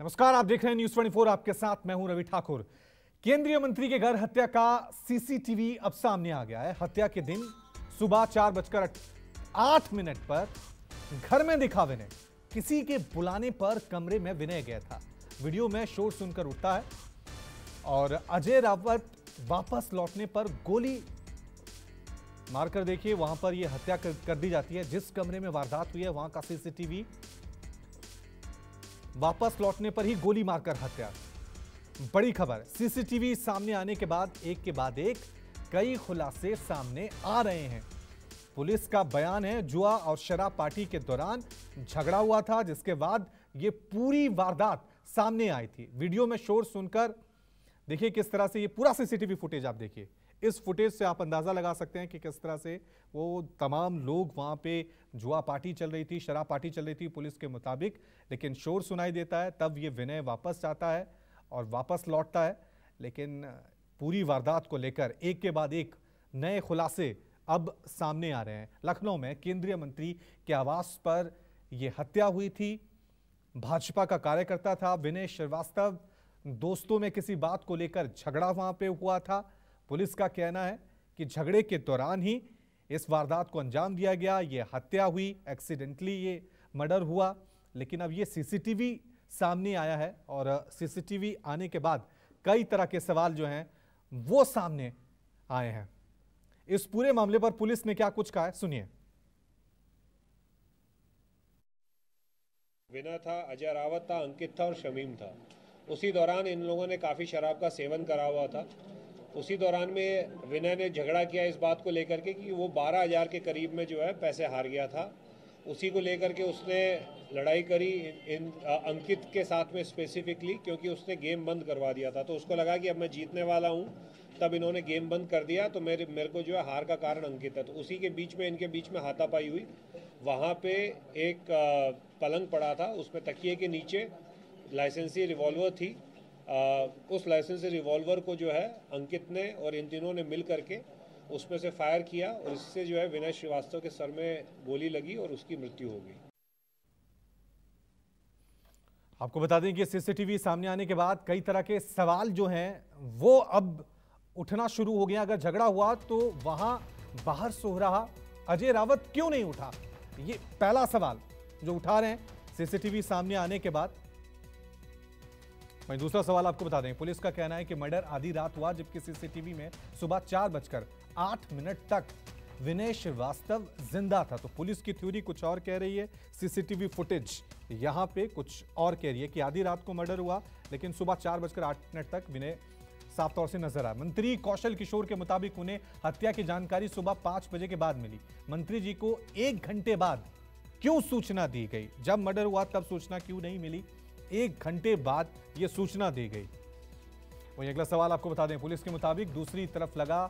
नमस्कार आप देख रहे हैं न्यूज 24 आपके साथ मैं हूं रवि ठाकुर केंद्रीय मंत्री के घर हत्या का सीसीटीवी अब सामने आ गया है हत्या के दिन सुबह चार बजकर आठ मिनट पर घर में दिखा विनय किसी के बुलाने पर कमरे में विनय गया था वीडियो में शोर सुनकर उठता है और अजय रावत वापस लौटने पर गोली मारकर देखिए वहां पर यह हत्या कर, कर दी जाती है जिस कमरे में वारदात हुई है वहां का सीसीटीवी वापस लौटने पर ही गोली मारकर हत्या बड़ी खबर सीसीटीवी सामने आने के बाद एक के बाद एक कई खुलासे सामने आ रहे हैं पुलिस का बयान है जुआ और शराब पार्टी के दौरान झगड़ा हुआ था जिसके बाद ये पूरी वारदात सामने आई थी वीडियो में शोर सुनकर देखिए किस तरह से ये पूरा सीसीटीवी फुटेज आप देखिए इस फुटेज से आप अंदाज़ा लगा सकते हैं कि किस तरह से वो तमाम लोग वहां पे जुआ पार्टी चल रही थी शराब पार्टी चल रही थी पुलिस के मुताबिक लेकिन शोर सुनाई देता है तब ये विनय वापस जाता है और वापस लौटता है लेकिन पूरी वारदात को लेकर एक के बाद एक नए खुलासे अब सामने आ रहे हैं लखनऊ में केंद्रीय मंत्री के आवास पर यह हत्या हुई थी भाजपा का कार्यकर्ता था विनय श्रीवास्तव दोस्तों में किसी बात को लेकर झगड़ा वहां पे हुआ था पुलिस का कहना है कि झगड़े के दौरान ही इस वारदात को अंजाम दिया गया ये हत्या हुई एक्सीडेंटली ये मर्डर हुआ लेकिन अब ये सीसीटीवी सामने आया है और सीसीटीवी आने के बाद कई तरह के सवाल जो हैं वो सामने आए हैं इस पूरे मामले पर पुलिस ने क्या कुछ कहा है सुनिए विना था अजय रावत था अंकित था और शमीम था उसी दौरान इन लोगों ने काफ़ी शराब का सेवन करा हुआ था उसी दौरान में विनय ने झगड़ा किया इस बात को लेकर के कि वो बारह हज़ार के करीब में जो है पैसे हार गया था उसी को लेकर के उसने लड़ाई करी इन अंकित के साथ में स्पेसिफिकली क्योंकि उसने गेम बंद करवा दिया था तो उसको लगा कि अब मैं जीतने वाला हूँ तब इन्होंने गेम बंद कर दिया तो मेरे मेरे को जो है हार का कारण अंकित है तो उसी के बीच में इनके बीच में हाथापाई हुई वहाँ पे एक पलंग पड़ा था उसमें तकिए के नीचे लाइसेंसी रिवॉल्वर थी उस लाइसेंस रिवॉल्वर को जो है अंकित ने और इन तीनों ने मिल करके उसमें से फायर किया और इससे जो है विनय श्रीवास्तव के सर में गोली लगी और उसकी मृत्यु हो गई आपको बता दें कि सीसीटीवी सामने आने के बाद कई तरह के सवाल जो हैं वो अब उठना शुरू हो गया अगर झगड़ा हुआ तो वहां बाहर सो रहा अजय रावत क्यों नहीं उठा ये पहला सवाल जो उठा रहे हैं सीसीटीवी सामने आने के बाद वहीं दूसरा सवाल आपको बता दें पुलिस का कहना है कि मर्डर आधी रात हुआ जबकि सीसीटीवी में सुबह चार बजकर आठ मिनट तक विनय श्रीवास्तव जिंदा था तो पुलिस की थ्योरी कुछ और कह रही है सीसीटीवी फुटेज यहां पे कुछ और कह रही है कि आधी रात को मर्डर हुआ लेकिन सुबह चार बजकर आठ मिनट तक विनय साफ तौर से नजर आया मंत्री कौशल किशोर के मुताबिक उन्हें हत्या की जानकारी सुबह पांच बजे के बाद मिली मंत्री जी को एक घंटे बाद क्यों सूचना दी गई जब मर्डर हुआ तब सूचना क्यों नहीं मिली एक घंटे बाद यह सूचना दी गई वही अगला सवाल आपको बता दें पुलिस के मुताबिक दूसरी तरफ लगा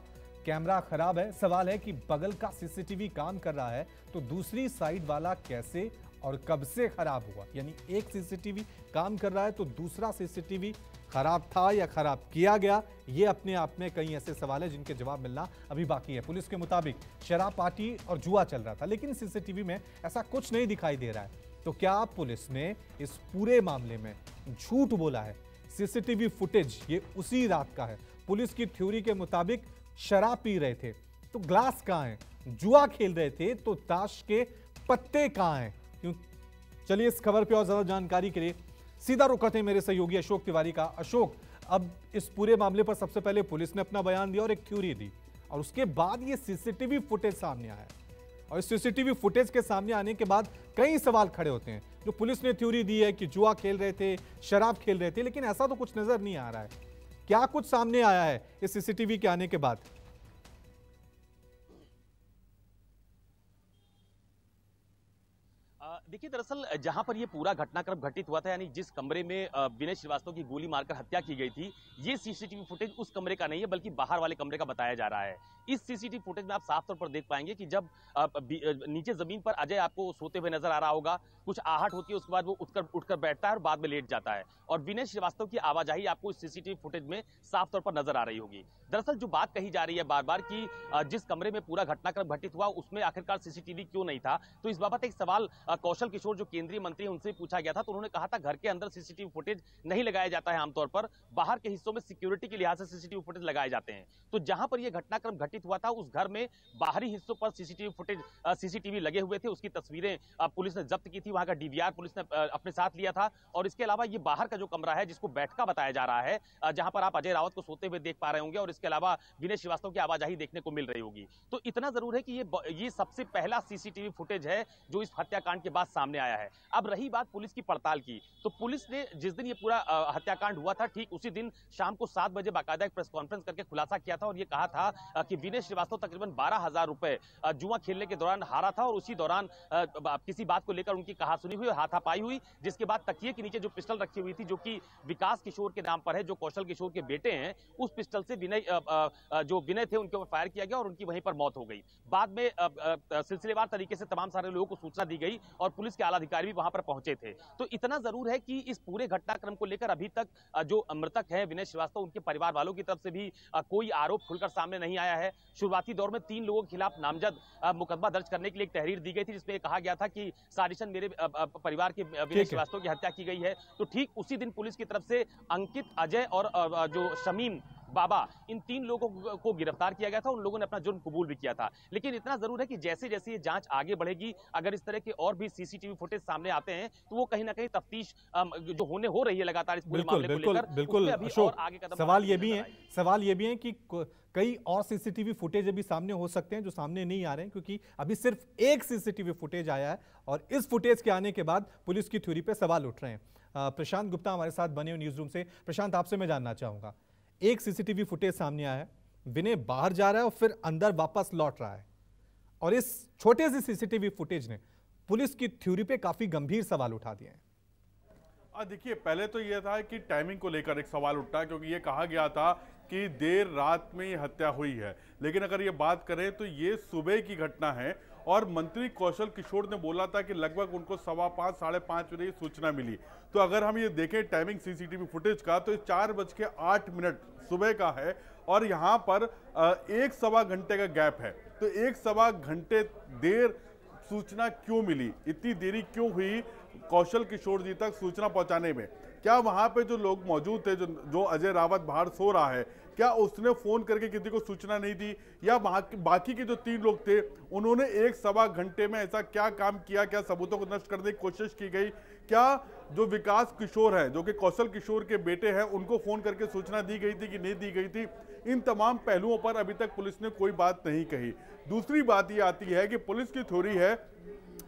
कैमरा खराब है सवाल है कि बगल का सीसीटीवी काम कर रहा है तो दूसरी साइड वाला कैसे और कब से खराब हुआ यानी एक सीसीटीवी काम कर रहा है तो दूसरा सीसीटीवी खराब था या खराब किया गया ये अपने आप में कई ऐसे सवाल है जिनके जवाब मिलना अभी बाकी है पुलिस के मुताबिक शराब पार्टी और जुआ चल रहा था लेकिन सीसीटीवी में ऐसा कुछ नहीं दिखाई दे रहा है तो क्या पुलिस ने इस पूरे मामले में झूठ बोला है सीसीटीवी फुटेज ये उसी रात का है पुलिस की थ्योरी के मुताबिक शराब पी रहे थे तो ग्लास कहाँ है जुआ खेल रहे थे तो ताश के पत्ते कहाँ हैं क्यों चलिए इस खबर पे और ज़्यादा जानकारी के लिए सीधा रुका हैं मेरे सहयोगी अशोक तिवारी का अशोक अब इस पूरे मामले पर सबसे पहले पुलिस ने अपना बयान दिया और एक थ्योरी दी और उसके बाद ये सीसीटीवी फुटेज सामने आया और सीसीटीवी फुटेज के सामने आने के बाद कई सवाल खड़े होते हैं जो पुलिस ने थ्योरी दी है कि जुआ खेल रहे थे शराब खेल रहे थे लेकिन ऐसा तो कुछ नजर नहीं आ रहा है क्या कुछ सामने आया है इस सीसीटीवी के आने के बाद देखिए दरअसल जहां पर ये पूरा घटनाक्रम घटित हुआ था यानी जिस कमरे में विनय श्रीवास्तव की गोली मारकर हत्या की गई थी ये सीसीटीवी फुटेज उस कमरे का नहीं है बल्कि बाहर वाले कमरे का बताया जा रहा है इस सीसीटीवी फुटेज में आप साफ तौर पर देख पाएंगे कि जब नीचे जमीन पर अजय आपको सोते हुए नजर आ रहा होगा कुछ आहट होती है उसके बाद वो उठकर उठकर बैठता है और बाद में लेट जाता है और विनय श्रीवास्तव की आवाजाही आपको इस सीसीटीवी फुटेज में साफ तौर पर नजर आ रही होगी दरअसल जो बात कही जा रही है बार बार की जिस कमरे में पूरा घटनाक्रम घटित हुआ उसमें आखिरकार सीसीटीवी क्यों नहीं था तो इस बाबत एक सवाल कौशल किशोर जो केंद्रीय मंत्री उनसे पूछा गया था तो उन्होंने कहा था घर के अंदर सीसीटीवी फुटेज नहीं लगाया जाता है आमतौर पर बाहर के हिस्सों में सिक्योरिटी के लिहाज से सीसीटीवी फुटेज लगाए जाते हैं तो जहां पर यह घटनाक्रम घटित हुआ था उस घर में बाहरी हिस्सों पर सीसीटीवी फुटेज सीसीटीवी लगे हुए थे उसकी तस्वीरें पुलिस ने जब्त की थी वहां का डीवीआर पुलिस ने अपने साथ लिया था और इसके अलावा ये बाहर का जो कमरा है जिसको बैठका बताया जा रहा है जहां पर आप अजय रावत को सोते हुए देख पा रहे होंगे और इसके अलावा विनय श्रीवास्तव की आवाजाही देखने को मिल रही होगी तो इतना जरूर है कि ये ये सबसे पहला सीसीटीवी फुटेज है जो इस हत्याकांड के बाद सामने आया है अब रही बात पुलिस की पड़ताल की तो पुलिस ने जिस दिन ये पूरा हत्याकांड हुआ था ठीक उसी दिन शाम को सात बजे बाकायदा एक प्रेस कॉन्फ्रेंस करके खुलासा किया था और ये कहा था कि विनय श्रीवास्तव तकरीबन बारह हजार रुपए जुआ खेलने के दौरान हारा था और उसी दौरान किसी बात को लेकर उनकी कहा सुनी हुई हाथापाई हुई जिसके बाद तकिए के नीचे जो पिस्टल रखी हुई थी जो कि विकास किशोर के नाम पर है जो कौशल किशोर के बेटे हैं उस पिस्टल से विनय जो विनय थे उनके ऊपर फायर किया गया और उनकी वहीं पर मौत हो गई बाद में सिलसिलेवार तरीके से तमाम सारे लोगों को सूचना दी गई और और पुलिस के आला अधिकारी भी वहां पर पहुंचे थे तो इतना जरूर है कि इस पूरे घटनाक्रम को लेकर अभी तक जो मृतक है विनय श्रीवास्तव उनके परिवार वालों की तरफ से भी कोई आरोप खुलकर सामने नहीं आया है शुरुआती दौर में तीन लोगों के खिलाफ नामजद मुकदमा दर्ज करने के लिए एक तहरीर दी गई थी जिसमें कहा गया था कि साजिशन मेरे परिवार के विनय श्रीवास्तव की हत्या की गई है तो ठीक उसी दिन पुलिस की तरफ से अंकित अजय और जो शमीम बाबा इन तीन लोगों को गिरफ्तार किया गया था उन लोगों ने अपना जुर्म कबूल भी किया था लेकिन इतना जरूर है कि जैसे जैसे ये जांच आगे बढ़ेगी अगर इस तरह के और भी सीसीटीवी फुटेज सामने आते हैं तो वो कहीं ना कहीं तफ्तीश जो होने हो रही है लगातार इस पूरे मामले को लेकर बिल्कुल अशोक सवाल ये भी है सवाल ये भी है कि कई और सीसीटीवी फुटेज अभी सामने हो सकते हैं जो सामने नहीं आ रहे हैं क्योंकि अभी सिर्फ एक सीसीटीवी फुटेज आया है और इस फुटेज के आने के बाद पुलिस की थ्योरी पे सवाल उठ रहे हैं प्रशांत गुप्ता हमारे साथ बने हुए न्यूज रूम से प्रशांत आपसे मैं जानना चाहूंगा एक सीसीटीवी फुटेज सामने आया है विनय बाहर जा रहा है और फिर अंदर वापस लौट रहा है और इस छोटे से सीसीटीवी फुटेज ने पुलिस की थ्योरी पे काफी गंभीर सवाल उठा दिए हैं देखिए पहले तो यह था कि टाइमिंग को लेकर एक सवाल उठा क्योंकि यह कहा गया था कि देर रात में यह हत्या हुई है लेकिन अगर ये बात करें तो ये सुबह की घटना है और मंत्री कौशल किशोर ने बोला था कि लगभग उनको सवा पाँच साढ़े पाँच बजे सूचना मिली तो अगर हम ये देखें टाइमिंग सीसीटीवी फुटेज का तो ये चार बज के आठ मिनट सुबह का है और यहाँ पर एक सवा घंटे का गैप है तो एक सवा घंटे देर सूचना क्यों मिली इतनी देरी क्यों हुई कौशल किशोर जी तक सूचना पहुंचाने में क्या वहां पे जो लोग मौजूद थे जो जो अजय रावत बाहर सो रहा है क्या उसने फ़ोन करके किसी को सूचना नहीं दी या बाकी के जो तीन लोग थे उन्होंने एक सवा घंटे में ऐसा क्या काम किया क्या सबूतों को नष्ट करने की कोशिश की गई क्या जो विकास किशोर हैं जो कि कौशल किशोर के बेटे हैं उनको फ़ोन करके सूचना दी गई थी कि नहीं दी गई थी इन तमाम पहलुओं पर अभी तक पुलिस ने कोई बात नहीं कही दूसरी बात ये आती है कि पुलिस की थ्योरी है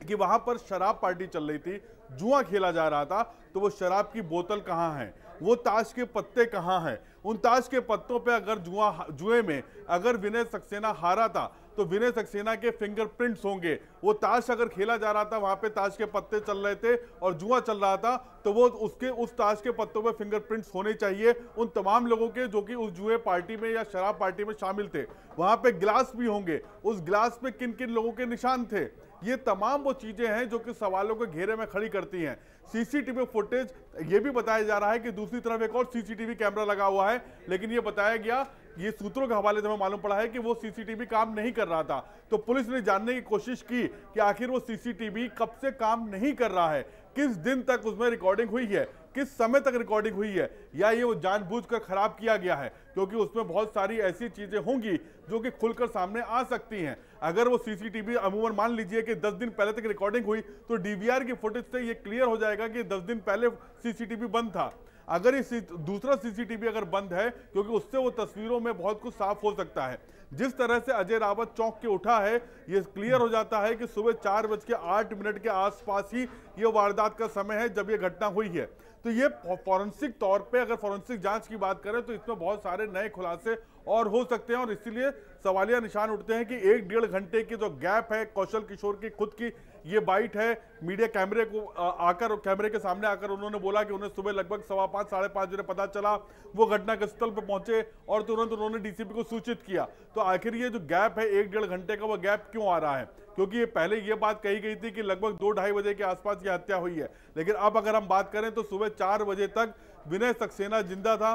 कि वहां पर शराब पार्टी चल रही थी जुआ खेला जा रहा था तो वो शराब की बोतल कहाँ है वो ताश के पत्ते कहाँ हैं उन ताश के पत्तों पे अगर जुआ जुए में अगर विनय सक्सेना हारा था तो विनय सक्सेना के फिंगरप्रिंट्स होंगे वो ताश अगर खेला जा रहा था वहां पे ताश के पत्ते चल रहे थे और जुआ चल रहा था तो वो उसके उस ताश के पत्तों पर फिंगरप्रिंट्स होने चाहिए उन तमाम लोगों के जो कि उस जुए पार्टी में या शराब पार्टी में शामिल थे वहां पे ग्लास भी होंगे उस ग्लास में किन किन लोगों के निशान थे ये तमाम वो चीज़ें हैं जो कि सवालों के घेरे में खड़ी करती हैं सीसीटीवी फुटेज ये भी बताया जा रहा है कि दूसरी तरफ एक और सीसीटीवी कैमरा लगा हुआ है लेकिन ये बताया गया ये सूत्रों के हवाले से हमें मालूम पड़ा है कि वो सीसीटीवी काम नहीं कर रहा था तो पुलिस ने जानने की कोशिश की कि आखिर वो सीसीटीवी कब से काम नहीं कर रहा है किस दिन तक उसमें रिकॉर्डिंग हुई है किस समय तक रिकॉर्डिंग हुई है या ये वो जानबूझकर खराब किया गया है क्योंकि उसमें बहुत सारी ऐसी चीजें होंगी जो कि खुलकर सामने आ सकती हैं अगर वो सीसीटीवी अमूमन मान लीजिए कि 10 दिन पहले तक रिकॉर्डिंग हुई तो डीवीआर की फुटेज से ये क्लियर हो जाएगा कि 10 दिन पहले सीसीटीवी बंद था अगर इस दूसरा सीसीटीवी अगर बंद है क्योंकि उससे वो तस्वीरों में बहुत कुछ साफ हो सकता है जिस तरह से अजय रावत चौंक के उठा है ये क्लियर हो जाता है कि सुबह चार बज के आठ मिनट के आसपास ही ये वारदात का समय है जब ये घटना हुई है तो ये फॉरेंसिक तौर पे अगर फॉरेंसिक जांच की बात करें तो इसमें बहुत सारे नए खुलासे और हो सकते हैं और इसीलिए सवालिया निशान उठते हैं कि एक डेढ़ घंटे की जो गैप है कौशल किशोर की खुद की ये बाइट है मीडिया कैमरे को आकर कैमरे के सामने आकर उन्होंने बोला कि उन्हें सुबह लगभग सवा पाँच साढ़े पाँच बजे पता चला वो घटना के स्थल पर पहुंचे और तुरंत उन्होंने डीसीपी को सूचित किया तो आखिर ये जो गैप है एक डेढ़ घंटे का वो गैप क्यों आ रहा है क्योंकि ये पहले ये बात कही गई थी कि लगभग दो ढाई बजे के आसपास ये हत्या हुई है लेकिन अब अगर हम बात करें तो सुबह चार बजे तक विनय सक्सेना जिंदा था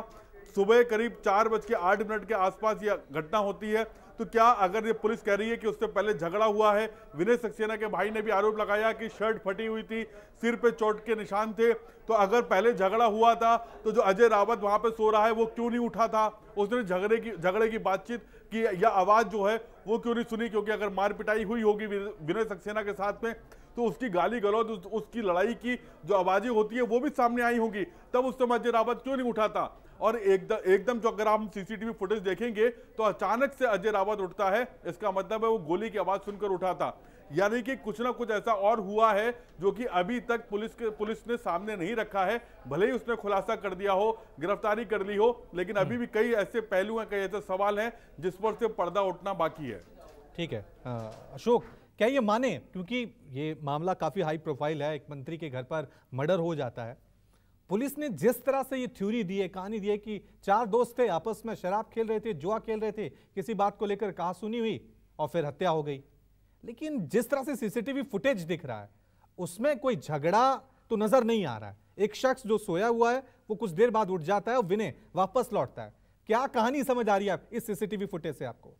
सुबह करीब चार बज के आठ मिनट के आसपास यह घटना होती है तो क्या अगर ये पुलिस कह रही है कि उससे पहले झगड़ा हुआ है विनय सक्सेना के भाई ने भी आरोप लगाया कि शर्ट फटी हुई थी सिर पे चोट के निशान थे तो अगर पहले झगड़ा हुआ था तो जो अजय रावत वहां पे सो रहा है वो क्यों नहीं उठा था उसने झगड़े की झगड़े की बातचीत की या आवाज़ जो है वो क्यों नहीं सुनी क्योंकि अगर मार पिटाई हुई होगी विनय सक्सेना के साथ में तो उसकी गाली गलौज उस, उसकी लड़ाई की जो आवाज़ें होती है वो भी सामने आई होगी तब उस समय अजय रावत क्यों नहीं उठाता और एकदम एकदम जो अगर आप सीसीटीवी फुटेज देखेंगे तो अचानक से अजय रावत उठता है इसका मतलब है वो गोली की आवाज सुनकर उठा था यानी कि कुछ ना कुछ ऐसा और हुआ है जो कि अभी तक पुलिस के पुलिस ने सामने नहीं रखा है भले ही उसने खुलासा कर दिया हो गिरफ्तारी कर ली हो लेकिन अभी भी कई ऐसे पहलू हैं कई ऐसे सवाल हैं जिस पर से पर्दा उठना बाकी है ठीक है अशोक क्या ये माने क्योंकि ये मामला काफ़ी हाई प्रोफाइल है एक मंत्री के घर पर मर्डर हो जाता है पुलिस ने जिस तरह से ये थ्योरी दी है कहानी दी है कि चार दोस्त थे आपस में शराब खेल रहे थे जुआ खेल रहे थे किसी बात को लेकर कहा सुनी हुई और फिर हत्या हो गई लेकिन जिस तरह से सीसीटीवी फुटेज दिख रहा है उसमें कोई झगड़ा तो नजर नहीं आ रहा है एक शख्स जो सोया हुआ है वो कुछ देर बाद उठ जाता है और विनय वापस लौटता है क्या कहानी समझ आ रही है इस सीसीटीवी फुटेज से आपको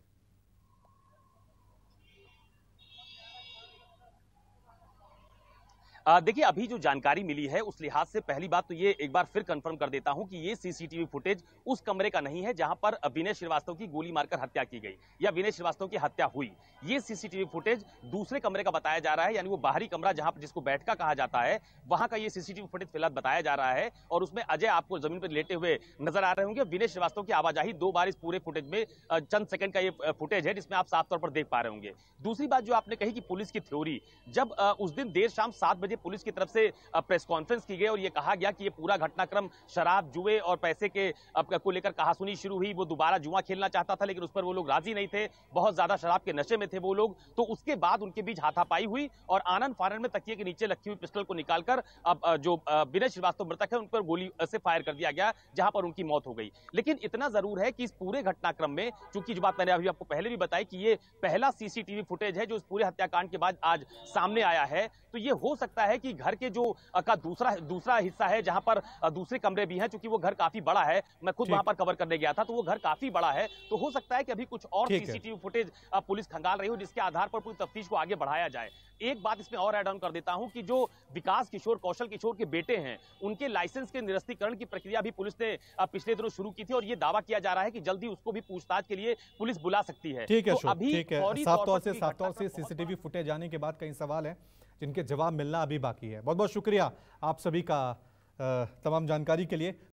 देखिए अभी जो जानकारी मिली है उस लिहाज से पहली बात तो ये एक बार फिर कंफर्म कर देता हूं कि ये सीसीटीवी फुटेज उस कमरे का नहीं है जहां पर विनय श्रीवास्तव की गोली मारकर हत्या की गई या विनय श्रीवास्तव की हत्या हुई ये सीसीटीवी फुटेज दूसरे कमरे का बताया जा रहा है यानी वो बाहरी कमरा जहां पर जिसको बैठका कहा जाता है वहां का ये सीसीटीवी फुटेज फिलहाल बताया जा रहा है और उसमें अजय आपको जमीन पर लेटे हुए नजर आ रहे होंगे विनय श्रीवास्तव की आवाजाही दो बार इस पूरे फुटेज में चंद सेकंड का ये फुटेज है जिसमें आप साफ तौर पर देख पा रहे होंगे दूसरी बात जो आपने कही कि पुलिस की थ्योरी जब उस दिन देर शाम सात बजे बजे पुलिस की तरफ से प्रेस कॉन्फ्रेंस की गई और ये कहा गया कि ये पूरा घटनाक्रम शराब जुए और पैसे के को लेकर कहासुनी शुरू हुई वो दोबारा जुआ खेलना चाहता था लेकिन उस पर वो लोग राजी नहीं थे बहुत ज्यादा शराब के नशे में थे वो लोग तो उसके बाद उनके बीच हाथापाई हुई और आनंद फानन में तकिए के नीचे रखी हुई पिस्टल को निकालकर अब जो विनय श्रीवास्तव मृतक है उन पर गोली से फायर कर दिया गया जहां पर उनकी मौत हो गई लेकिन इतना जरूर है कि इस पूरे घटनाक्रम में चूंकि जो बात मैंने अभी आपको पहले भी बताई कि ये पहला सीसीटीवी फुटेज है जो इस पूरे हत्याकांड के बाद आज सामने आया है तो ये हो सकता है कि घर के जो का दूसरा दूसरा हिस्सा है जहां पर दूसरे कमरे भी हैं चूंकि वो घर काफी बड़ा है मैं खुद वहां पर कवर करने गया था तो वो घर काफी बड़ा है तो हो सकता है कि अभी कुछ और सीसीटीवी फुटेज पुलिस खंगाल रही हो जिसके आधार पर पूरी तफ्तीश को आगे बढ़ाया जाए एक बात इसमें और एड ऑन कर देता हूं कि जो विकास किशोर कौशल किशोर के बेटे हैं उनके लाइसेंस के निरस्तीकरण की प्रक्रिया भी पुलिस ने पिछले दिनों शुरू की थी और ये दावा किया जा रहा है कि जल्दी उसको भी पूछताछ के लिए पुलिस बुला सकती है ठीक है तो अभी साफ तौर से साफ तौर से सीसीटीवी फुटेज आने के बाद कई सवाल है इनके जवाब मिलना अभी बाकी है बहुत बहुत शुक्रिया आप सभी का तमाम जानकारी के लिए